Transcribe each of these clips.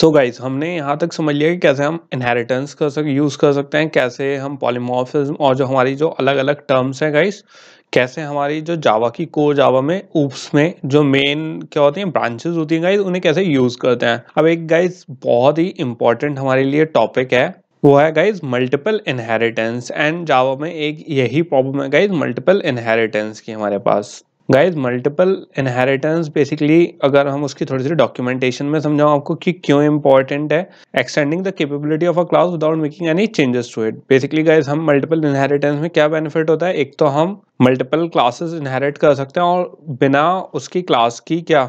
सो so guys हमने यहाँ तक समझ लिया कि कैसे हम इनहेरिटेंस कर सक यूज़ कर सकते हैं कैसे हम पॉलीमोफिज्म और जो हमारी जो अलग अलग टर्म्स हैं गाइज कैसे हमारी जो जावा की को जावा में ऊप्स में जो मेन क्या होती हैं ब्रांचेस होती हैं गाइज उन्हें कैसे यूज़ करते हैं अब एक गाइज बहुत ही इंपॉर्टेंट हमारे लिए टॉपिक है वो है guys multiple inheritance and Java में एक यही प्रॉब्लम है गाइज मल्टीपल इनहेरिटेंस की हमारे पास गाइज मल्टीपल इनहेरिटेंस बेसिकली अगर हम उसकी थोड़ी सी डॉक्यूमेंटेशन में समझाऊँ आपको कि क्यों इंपॉर्टेंट है extending the capability of a class without making any changes to it basically guys हम मल्टीपल इनहेरिटेंस में क्या बेनिफिट होता है एक तो हम मल्टीपल क्लासेस इनहेरिट कर सकते हैं और बिना उसकी क्लास की क्या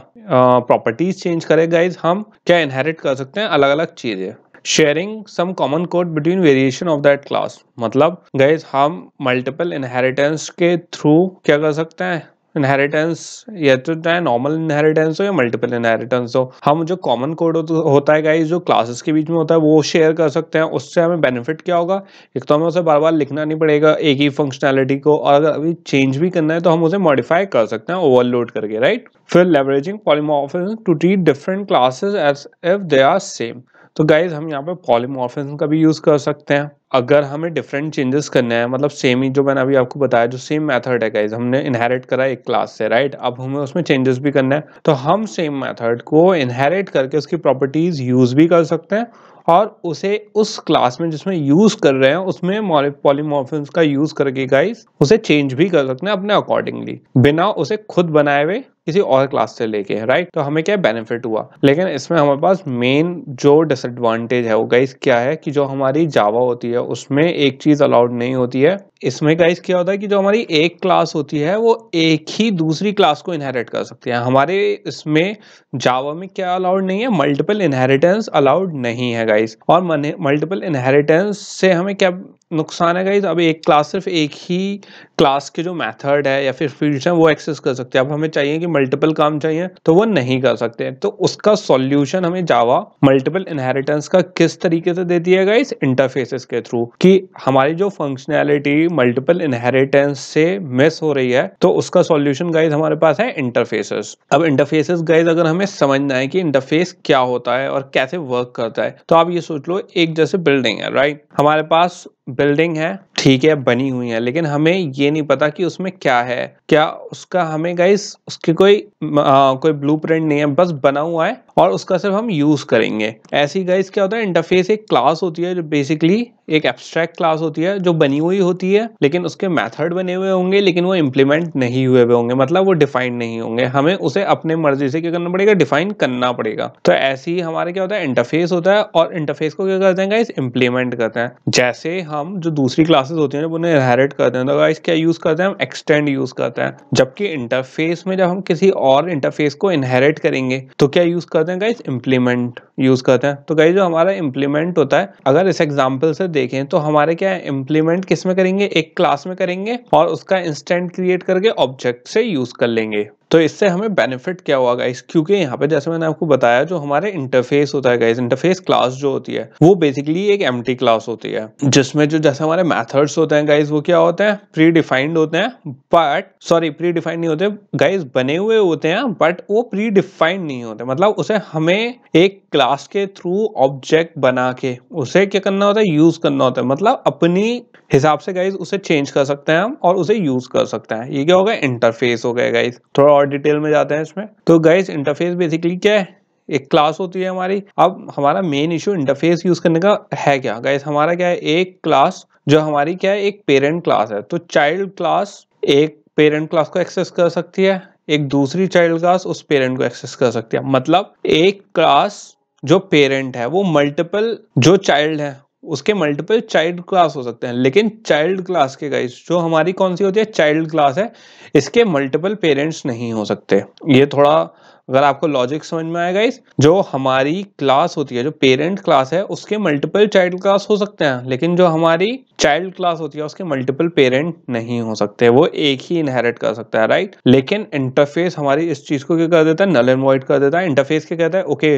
प्रॉपर्टीज चेंज करे गाइज हम क्या इनहेरिट कर सकते हैं अलग अलग चीज़ें sharing some common code between variation of that class मतलब गाइज हम मल्टीपल इनहेरिटेंस के थ्रू क्या कर सकते हैं इनहेरिटेंस या तो चाहे नॉर्मल इनहेरिटेंस हो या मल्टीपल इनहेरिटेंस हो हम जो कॉमन कोड होता है गाइज जो क्लासेस के बीच में होता है वो शेयर कर सकते हैं उससे हमें बेनिफिट क्या होगा एक तो हमें उसे बार बार लिखना नहीं पड़ेगा एक ही फंक्शनैलिटी को और अगर अभी चेंज भी करना है तो हम उसे मॉडिफाई कर सकते हैं ओवरलोड करके राइट फिर leveraging polymorphism to treat different classes as if they are same तो गाइज हम यहाँ पे पॉलीमॉर्फिज्म का भी यूज़ कर सकते हैं अगर हमें डिफरेंट चेंजेस करने हैं मतलब सेम ही जो मैंने अभी आपको बताया जो सेम मेथड है गाइज हमने इनहेरिट करा एक क्लास से राइट अब हमें उसमें चेंजेस भी करना है तो हम सेम मेथड को इनहेरिट करके उसकी प्रॉपर्टीज़ यूज़ भी कर सकते हैं और उसे उस क्लास में जिसमें यूज़ कर रहे हैं उसमें पॉलीमॉर्फिज्म का यूज़ करके गाइज उसे चेंज भी कर सकते हैं अपने अकॉर्डिंगली बिना उसे खुद बनाए हुए किसी और क्लास से लेके है राइट तो हमें क्या बेनिफिट हुआ लेकिन इसमें हमारे पास मेन जो डिसएडवांटेज है वो गाइस क्या है कि जो हमारी जावा होती है उसमें एक चीज अलाउड नहीं होती है इसमें गाइस क्या होता है कि जो हमारी एक क्लास होती है वो एक ही दूसरी क्लास को इनहेरिट कर सकती है हमारे इसमें जावा में क्या अलाउड नहीं है मल्टीपल इनहेरिटेंस अलाउड नहीं है गाइस और मल्टीपल इनहेरिटेंस से हमें क्या नुकसान है गाइज अब एक क्लास सिर्फ एक ही क्लास के जो मेथड है या फिर फील्ड है वो एक्सेस कर सकते हैं अब हमें चाहिए कि मल्टीपल काम चाहिए तो वो नहीं कर सकते तो उसका सॉल्यूशन हमें जावा मल्टीपल इनहेरिटेंस का किस तरीके से देती है गाइज इंटरफेसेस के थ्रू कि हमारी जो फंक्शनैलिटी मल्टीपल इनहेरिटेंस से मिस हो रही है तो उसका सोल्यूशन गाइज हमारे पास है इंटरफेसेस अब इंटरफेसेस गाइज अगर हमें समझना है कि इंटरफेस क्या होता है और कैसे वर्क करता है तो आप ये सोच लो एक जैसे बिल्डिंग है राइट हमारे पास बिल्डिंग है ठीक है बनी हुई है लेकिन हमें ये नहीं पता कि उसमें क्या है क्या उसका हमें गाइस उसकी कोई आ, कोई ब्लूप्रिंट नहीं है बस बना हुआ है और उसका सिर्फ हम यूज़ करेंगे ऐसी गाइस क्या होता है इंटरफेस एक क्लास होती है जो बेसिकली एक एब्स्ट्रैक्ट क्लास होती है जो बनी हुई होती है लेकिन उसके मेथड बने हुए होंगे लेकिन वो इम्प्लीमेंट नहीं हुए हुए होंगे मतलब वो डिफाइंड नहीं होंगे हमें उसे अपने मर्जी से क्या करना पड़ेगा डिफाइन करना पड़ेगा तो ऐसे ही हमारे क्या होता है इंटरफेस होता है और इंटरफेस को क्या करते हैं गाइस इम्प्लीमेंट करते हैं जैसे हम जो दूसरी क्लासेस होती है जब उन्हें इनहेरिट करते हैं तो गाइस क्या यूज़ करते हैं हम एक्सटेंड यूज़ करते हैं जबकि इंटरफेस में जब हम किसी और इंटरफेस को इनहेरिट करेंगे तो क्या यूज़ करते करते हैं गाइज इम्प्लीमेंट यूज करते हैं तो गाइज जो हमारा इम्प्लीमेंट होता है अगर इस एग्जाम्पल से देखें तो हमारे क्या है इम्प्लीमेंट किस में करेंगे एक क्लास में करेंगे और उसका इंस्टेंट क्रिएट करके ऑब्जेक्ट से यूज कर लेंगे तो इससे हमें बेनिफिट क्या हुआ गाइस क्योंकि यहाँ पे जैसे मैंने आपको बताया जो हमारे इंटरफेस होता है गाइस इंटरफेस क्लास जो होती है वो बेसिकली एक एम क्लास होती है जिसमें जो जैसे हमारे मेथड्स होते हैं गाइस वो क्या होते हैं प्री डिफाइंड होते हैं बट सॉरी प्री डिफाइंड नहीं होते गाइस बने हुए होते हैं बट वो प्री डिफाइंड नहीं होते मतलब उसे हमें एक क्लास के थ्रू ऑब्जेक्ट बना के उसे क्या करना होता है यूज करना होता है मतलब अपनी हिसाब से गाइज उसे चेंज कर सकते हैं हम और उसे यूज कर सकते हैं ये क्या होगा इंटरफेस हो गया गाइज थोड़ा और डिटेल में जाते हैं इसमें तो गाइज इंटरफेस बेसिकली क्या है एक क्लास होती है हमारी अब हमारा मेन इशू इंटरफेस यूज करने का है क्या गाइज हमारा क्या है एक क्लास जो हमारी क्या है एक पेरेंट क्लास है तो चाइल्ड क्लास एक पेरेंट क्लास को एक्सेस कर सकती है एक दूसरी चाइल्ड क्लास उस पेरेंट को एक्सेस कर सकती है मतलब एक क्लास जो पेरेंट है वो मल्टीपल जो चाइल्ड है उसके मल्टीपल चाइल्ड क्लास हो सकते हैं लेकिन चाइल्ड क्लास के गाइस जो हमारी कौन सी होती है चाइल्ड क्लास है इसके मल्टीपल पेरेंट्स नहीं हो सकते ये थोड़ा अगर आपको लॉजिक समझ में आएगा इस जो हमारी क्लास होती है जो पेरेंट क्लास है उसके मल्टीपल चाइल्ड क्लास हो सकते हैं लेकिन जो हमारी चाइल्ड क्लास होती है उसके मल्टीपल पेरेंट नहीं हो सकते वो एक ही इनहेरिट कर सकता है राइट लेकिन इंटरफेस हमारी इस चीज को क्या कर देता है नल एंड वॉइड कर देता है इंटरफेस क्या कहता है ओके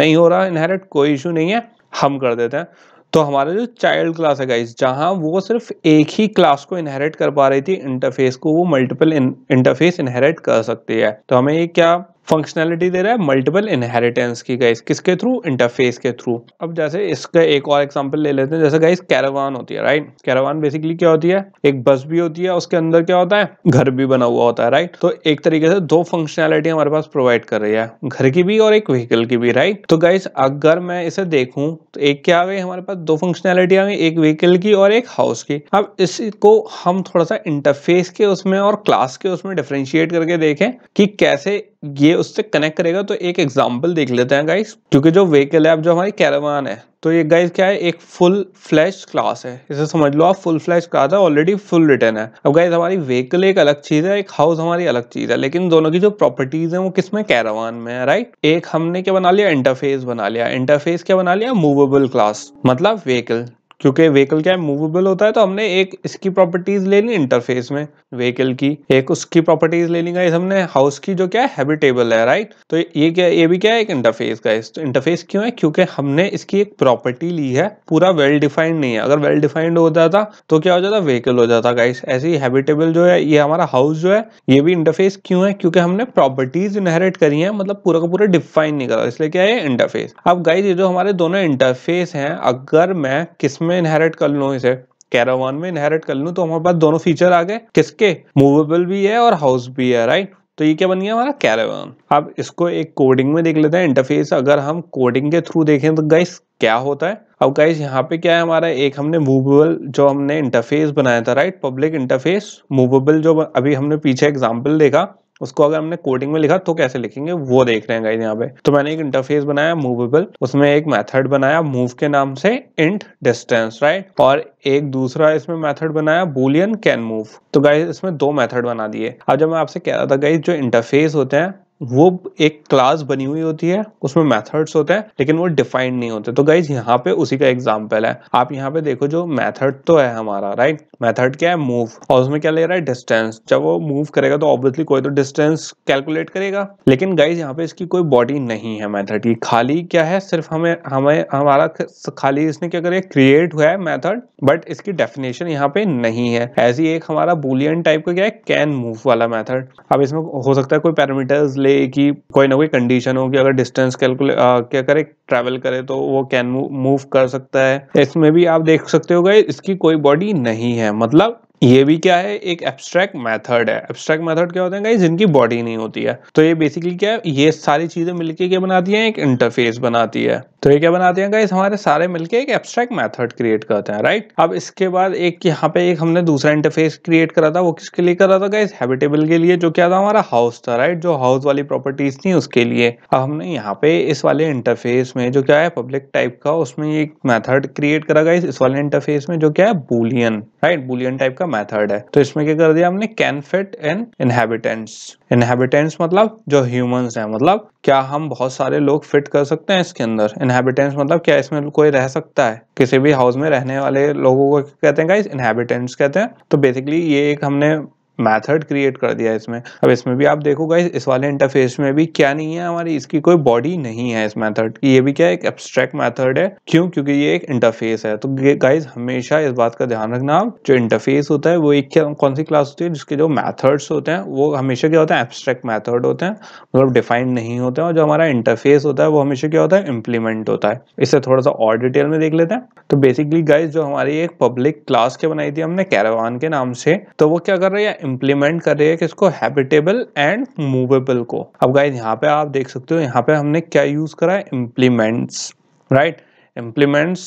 नहीं हो रहा इनहेरिट कोई इशू नहीं है हम कर देते हैं तो हमारा जो चाइल्ड क्लास है गाइज जहाँ वो सिर्फ एक ही क्लास को इनहेरिट कर पा रही थी इंटरफेस को वो मल्टीपल इंटरफेस इनहेरिट कर सकती है तो हमें ये क्या फंक्शनैलिटी दे रहा है मल्टीपल इनहेरिटेंस की गाइस किसके थ्रू इंटरफेस के थ्रू अब जैसे इसका एक और एग्जांपल ले लेते हैं जैसे गाइस कैरावान होती है राइट कैरावान बेसिकली क्या होती है एक बस भी होती है उसके अंदर क्या होता है घर भी बना हुआ होता है राइट तो एक तरीके से दो फंक्शनैलिटी हमारे पास प्रोवाइड कर रही है घर की भी और एक व्हीकल की भी राइट तो गाइस अगर मैं इसे देखूं तो एक क्या आ गई हमारे पास दो फंक्शनैलिटी आ गई एक व्हीकल की और एक हाउस की अब इसको हम थोड़ा सा इंटरफेस के उसमें और क्लास के उसमें डिफ्रेंशिएट करके देखें कि कैसे ये उससे कनेक्ट करेगा तो एक एग्जाम्पल देख लेते हैं गाइस क्योंकि जो व्हीकल अब जो हमारी कैरावान है तो ये गाइस क्या है एक फुल फ्लैश क्लास है इसे समझ लो आप फुल फ्लैश क्लास है ऑलरेडी फुल रिटर्न है अब गाइस हमारी व्हीकल एक अलग चीज है एक हाउस हमारी अलग चीज है लेकिन दोनों की जो प्रॉपर्टीज है वो किसमें कैरावान में है राइट एक हमने क्या बना लिया इंटरफेस बना लिया इंटरफेस क्या बना लिया मूवेबल क्लास मतलब व्हीकल क्योंकि व्हीकल क्या है मूवेबल होता है तो हमने एक इसकी प्रॉपर्टीज ले ली इंटरफेस में व्हीकल की एक उसकी प्रॉपर्टीज ले ली गाइस हमने हाउस की जो क्या है हैबिटेबल है राइट तो ये क्या ये भी क्या है एक इंटरफेस गाइस तो इंटरफेस क्यों है क्योंकि हमने इसकी एक प्रॉपर्टी ली है पूरा वेल डिफाइंड नहीं है अगर वेल डिफाइंड हो जाता तो क्या हो जाता व्हीकल हो जाता गाइस ऐसी हैबिटेबल जो है ये हमारा हाउस जो है ये भी इंटरफेस क्यों है क्योंकि हमने प्रॉपर्टीज इनहेरिट करी है मतलब पूरा का पूरा डिफाइन नहीं करा इसलिए क्या है इंटरफेस अब गाइज ये जो हमारे दोनों इंटरफेस है अगर मैं किसमें में इनहेरिट कर लूँ इसे कैरावान में इनहेरिट कर लू तो हमारे पास दोनों फीचर आ गए किसके मूवेबल भी है और हाउस भी है राइट तो ये क्या बन गया हमारा कैरावान अब इसको एक कोडिंग में देख लेते हैं इंटरफेस अगर हम कोडिंग के थ्रू देखें तो गाइस क्या होता है अब गाइस यहाँ पे क्या है हमारा एक हमने मूवेबल जो हमने इंटरफेस बनाया था राइट पब्लिक इंटरफेस मूवेबल जो अभी हमने पीछे एग्जाम्पल देखा उसको अगर हमने कोडिंग में लिखा तो कैसे लिखेंगे वो देख रहे हैं यहाँ पे तो मैंने एक इंटरफेस बनाया मूवेबल उसमें एक मेथड बनाया मूव के नाम से इंट डिस्टेंस राइट और एक दूसरा इसमें मेथड बनाया बुलियन कैन मूव तो गाइज इसमें दो मेथड बना दिए अब जब मैं आपसे कह रहा था गाइज जो इंटरफेस होते हैं वो एक क्लास बनी हुई होती है उसमें मेथड्स होते हैं लेकिन वो डिफाइंड नहीं होते तो गाइज यहाँ पे उसी का एग्जांपल है आप यहाँ पे देखो जो मेथड तो है हमारा राइट मेथड क्या है मूव और उसमें क्या ले रहा है डिस्टेंस जब वो मूव करेगा तो ऑब्वियसली कोई तो डिस्टेंस कैलकुलेट करेगा लेकिन गाइज यहाँ पे इसकी कोई बॉडी नहीं है मैथड की खाली क्या है सिर्फ हमें हमें हमारा खाली इसने क्या करे क्रिएट हुआ है मैथड बट इसकी डेफिनेशन यहाँ पे नहीं है ऐसी एक हमारा बुलियन टाइप का क्या है कैन मूव वाला मैथड अब इसमें हो सकता है कोई पैरामीटर्स ले कि कोई ना कोई कंडीशन हो कि अगर डिस्टेंस कैलकुलेट क्या करे ट्रैवल करे तो वो कैन मूव कर सकता है इसमें भी आप देख सकते हो गए इसकी कोई बॉडी नहीं है मतलब ये भी क्या है एक एब्स्ट्रैक्ट मेथड है एब्स्ट्रैक्ट मेथड क्या होते हैं जिनकी बॉडी नहीं होती है तो ये बेसिकली क्या है ये सारी चीजें मिलके क्या बनाती हैं एक इंटरफेस बनाती है तो ये क्या बनाते हैं गाइज हमारे सारे मिलके एक एब्स्ट्रैक्ट मेथड क्रिएट करते हैं राइट अब इसके बाद एक यहाँ पे एक हमने दूसरा इंटरफेस क्रिएट करा था वो किसके लिए करा था गाइज हैबिटेबल के लिए जो क्या था हमारा हाउस था राइट जो हाउस वाली प्रॉपर्टीज थी उसके लिए अब हमने यहाँ पे इस वाले इंटरफेस में जो क्या है पब्लिक टाइप का उसमें एक मैथड क्रिएट करा गाइज इस वाले इंटरफेस में जो क्या है बुलियन राइट बुलियन टाइप का का मेथड है तो इसमें क्या कर दिया हमने can fit in inhabitants inhabitants मतलब जो ह्यूमंस हैं मतलब क्या हम बहुत सारे लोग फिट कर सकते हैं इसके अंदर इनहेबिटेंट्स मतलब क्या इसमें कोई रह सकता है किसी भी हाउस में रहने वाले लोगों को कहते हैं इनहेबिटेंट्स कहते हैं तो बेसिकली ये एक हमने मैथड क्रिएट कर दिया इसमें अब इसमें भी आप देखोगा इस वाले इंटरफेस में भी क्या नहीं है हमारी इसकी कोई बॉडी नहीं है इस मेथड की ये भी क्या एक एब्स्ट्रैक्ट मेथड है क्यों क्योंकि ये एक इंटरफेस है तो गाइज हमेशा इस बात का ध्यान रखना आप जो इंटरफेस होता है वो एक क्या कौन सी क्लास होती है जिसके जो मैथड्स होते हैं वो हमेशा क्या होता है एब्स्ट्रैक्ट मैथड होते हैं मतलब डिफाइंड नहीं होते हैं और जो हमारा इंटरफेस होता है वो हमेशा क्या होता है इम्प्लीमेंट होता है इसे थोड़ा सा और डिटेल में देख लेते हैं तो बेसिकली गाइज जो हमारी एक पब्लिक क्लास के बनाई थी हमने कैरावान के नाम से तो वो क्या कर रही है इम्प्लीमेंट कर रही है किसको हैबिटेबल एंड मूवेबल को अब गाइज यहाँ पे आप देख सकते हो यहाँ पे हमने क्या यूज करा है इम्प्लीमेंट्स राइट इम्प्लीमेंट्स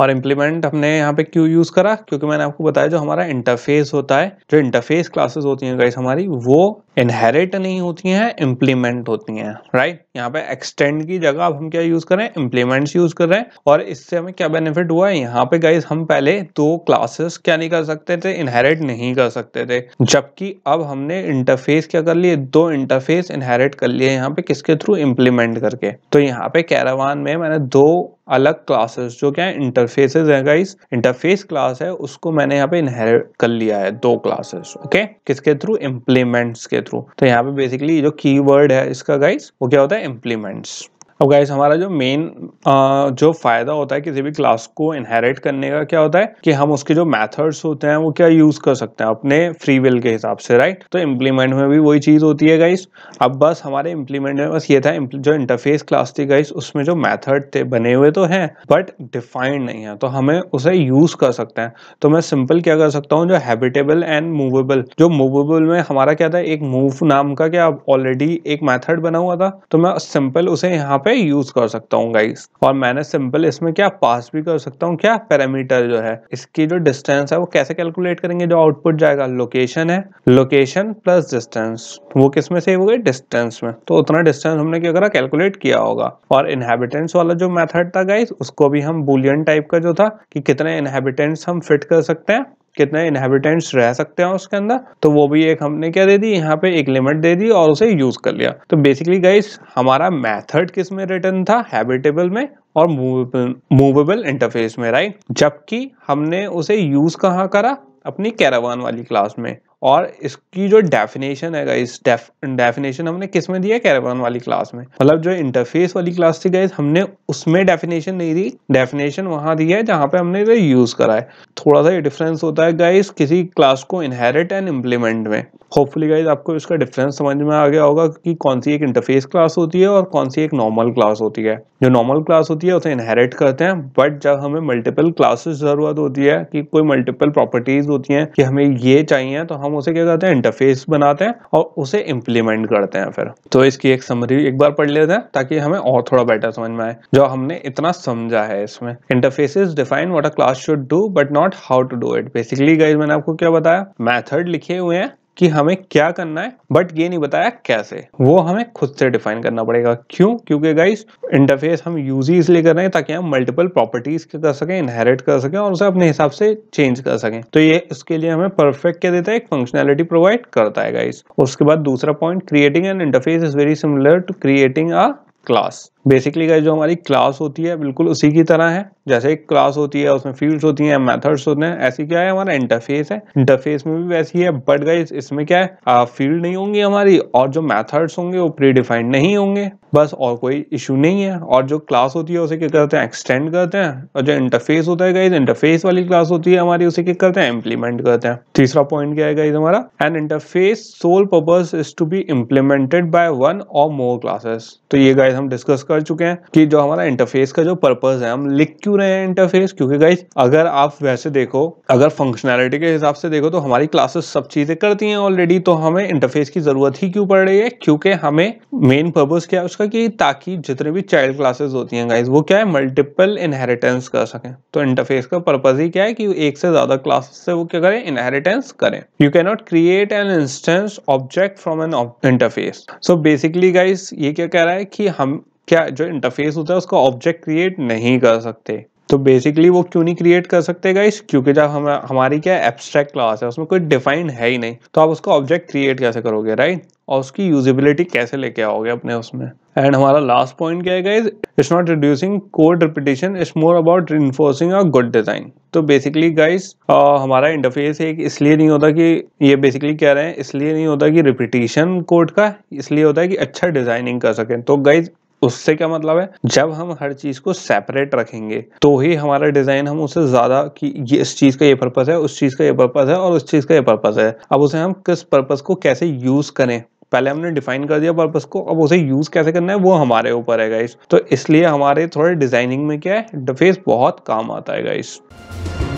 और इम्प्लीमेंट हमने यहाँ पे क्यों यूज करा क्योंकि मैंने आपको बताया जो हमारा इंटरफेस होता है जो इंटरफेस क्लासेस होती हैं गाइस हमारी वो इनहेरिट नहीं होती हैं इम्प्लीमेंट होती हैं राइट यहाँ पे एक्सटेंड की जगह अब हम क्या यूज हैं इम्प्लीमेंट्स यूज कर रहे हैं और इससे हमें क्या बेनिफिट हुआ है यहाँ पे गाइज हम पहले दो क्लासेस क्या नहीं कर सकते थे इनहेरिट नहीं कर सकते थे जबकि अब हमने इंटरफेस क्या कर लिए दो इंटरफेस इनहेरिट कर लिए यहाँ पे किसके थ्रू इम्प्लीमेंट करके तो यहाँ पे कैरावान में मैंने दो अलग क्लासेस जो क्या है इंटरफेसेस है गाइस इंटरफेस क्लास है उसको मैंने यहाँ पे इनहेरिट कर लिया है दो क्लासेस ओके किसके थ्रू इम्प्लीमेंट्स के थ्रू तो यहाँ पे बेसिकली जो की वर्ड है इसका गाइस वो क्या होता है इम्प्लीमेंट्स अब गाइस हमारा जो मेन जो फ़ायदा होता है किसी भी क्लास को इनहेरिट करने का क्या होता है कि हम उसके जो मैथड्स होते हैं वो क्या यूज़ कर सकते हैं अपने फ्री विल के हिसाब से राइट तो इम्प्लीमेंट में भी वही चीज़ होती है गाइस अब बस हमारे इम्प्लीमेंट में बस ये था जो इंटरफेस क्लास थी गाइस उसमें जो मैथड थे बने हुए तो है बट डिफाइंड नहीं है तो हमें उसे यूज़ कर सकते हैं तो मैं सिंपल क्या कर सकता हूँ जो हैबिटेबल एंड मूवेबल जो मूवेबल में हमारा क्या था एक मूव नाम का क्या ऑलरेडी एक मैथड बना हुआ था तो मैं सिंपल उसे यहाँ पे पे यूज कर सकता हूँ गाइस और मैंने सिंपल इसमें क्या पास भी कर सकता हूँ क्या पैरामीटर जो है इसकी जो डिस्टेंस है वो कैसे कैलकुलेट करेंगे जो आउटपुट जाएगा लोकेशन है लोकेशन प्लस डिस्टेंस वो किस में से हो गई डिस्टेंस में तो उतना डिस्टेंस हमने क्या करा कैलकुलेट किया होगा और इनहेबिटेंट्स वाला जो मैथड था गाइस उसको भी हम बुलियन टाइप का जो था कि कितने इनहेबिटेंट्स हम फिट कर सकते हैं कितने इनहेबिटेंट्स रह सकते हैं उसके अंदर तो वो भी एक हमने क्या दे दी यहाँ पे एक लिमिट दे दी और उसे यूज कर लिया तो बेसिकली गाइस हमारा मेथड किस में रिटर्न था हैबिटेबल में और मूवेबल मूवेबल इंटरफेस में राइट जबकि हमने उसे यूज कहाँ करा अपनी कैरावान वाली क्लास में और इसकी जो डेफिनेशन है गाइस डेफिनेशन हमने किस में दी है वाली क्लास में मतलब जो इंटरफेस वाली क्लास थी गाइस हमने उसमें डेफिनेशन नहीं दी डेफिनेशन वहां दी है जहां पे हमने इसे यूज करा है थोड़ा सा ये डिफरेंस होता है गाइस किसी क्लास को इनहेरिट एंड इम्प्लीमेंट में होपफुली गाइज आपको इसका डिफरेंस समझ में आ गया होगा कि कौन सी एक इंटरफेस क्लास होती है और कौन सी एक नॉर्मल क्लास होती है जो नॉर्मल क्लास होती है उसे इनहेरिट करते हैं बट जब हमें मल्टीपल क्लासेस जरूरत होती है कि कोई मल्टीपल प्रॉपर्टीज होती हैं कि हमें ये चाहिए तो हम हम उसे क्या करते हैं इंटरफेस बनाते हैं और उसे इम्प्लीमेंट करते हैं फिर तो इसकी एक समरी एक बार पढ़ लेते हैं ताकि हमें और थोड़ा बेटर समझ में आए जो हमने इतना समझा है इसमें interfaces define what a class should do but not how to do it basically guys मैंने आपको क्या बताया मैथड लिखे हुए हैं कि हमें क्या करना है बट ये नहीं बताया कैसे वो हमें खुद से डिफाइन करना पड़ेगा क्यों क्योंकि गाइस इंटरफेस हम यूज ही इसलिए कर रहे हैं ताकि हम मल्टीपल प्रॉपर्टीज कर सकें इनहेरिट कर सकें और उसे अपने हिसाब से चेंज कर सकें तो ये इसके लिए हमें परफेक्ट क्या देता है एक फंक्शनैलिटी प्रोवाइड करता है गाइस उसके बाद दूसरा point creating an interface is very similar to creating a class basically जो हमारी क्लास होती है बिल्कुल उसी की तरह है जैसे एक क्लास होती है उसमें फील्ड्स होती हैं मेथड्स होते हैं ऐसी क्या है हमारा इंटरफेस है इंटरफेस में भी वैसी है बट गाइज इसमें क्या है फील्ड नहीं होंगी हमारी और जो मेथड्स होंगे वो प्रीडिफाइंड नहीं होंगे बस और कोई इशू नहीं है और जो क्लास होती है उसे क्या करते हैं एक्सटेंड करते हैं और जो इंटरफेस होता है गाइज इंटरफेस वाली क्लास होती है हमारी उसे क्या करते हैं इंप्लीमेंट करते हैं तीसरा पॉइंट क्या है गाइज हमारा and interface sole purpose is to be implemented by one or more classes तो ये गाइज हम डिस्कस कर चुके हैं कि जो हमारा इंटरफेस का जो पर्पज है हम लिख क्यों रहे हैं इंटरफेस क्योंकि गाइज अगर आप वैसे देखो अगर फंक्शनैलिटी के हिसाब से देखो तो हमारी क्लासेस सब चीजें करती हैं ऑलरेडी तो हमें इंटरफेस की जरूरत ही क्यों पड़ रही है क्योंकि हमें मेन पर्पज क्या है का कि ताकि जितने भी चाइल्ड क्लासेस होती हैं गाइज वो क्या है मल्टीपल इनहेरिटेंस कर सकें तो इंटरफेस का पर्पज ही क्या है कि एक से ज्यादा क्लासेस से वो क्या करें इनहेरिटेंस करें you can not create an instance object from an interface so basically guys ये क्या कह रहा है कि हम क्या जो इंटरफेस होता है उसका ऑब्जेक्ट क्रिएट नहीं कर सकते तो बेसिकली वो क्यों नहीं क्रिएट कर सकते गाइस क्योंकि जब हम हमारी क्या एब्स्ट्रैक्ट क्लास है उसमें कोई डिफाइंड है ही नहीं तो आप उसका ऑब्जेक्ट क्रिएट कैसे करोगे राइट और उसकी यूजिलिटी कैसे लेके आओगे अपने उसमें एंड हमारा लास्ट पॉइंट क्या है it's not reducing code repetition it's more about enforcing a good design तो बेसिकली गाइज uh, हमारा इंटरफेस एक इसलिए नहीं होता कि ये बेसिकली कह रहे हैं इसलिए नहीं होता कि रिपीटेशन कोड का इसलिए होता है कि अच्छा डिजाइनिंग कर सकें तो गाइज उससे क्या मतलब है जब हम हर चीज को सेपरेट रखेंगे तो ही हमारा डिजाइन हम उसे ज्यादा कि ये इस चीज का ये पर्पज है उस चीज का ये पर्पज है और उस चीज का ये पर्पज है अब उसे हम किस पर्पज को कैसे यूज करें पहले हमने डिफाइन कर दिया पर्पस को अब उसे यूज कैसे करना है वो हमारे ऊपर है गाइस तो इसलिए हमारे थोड़े डिजाइनिंग में क्या है इंटरफेस बहुत काम आता है गाइस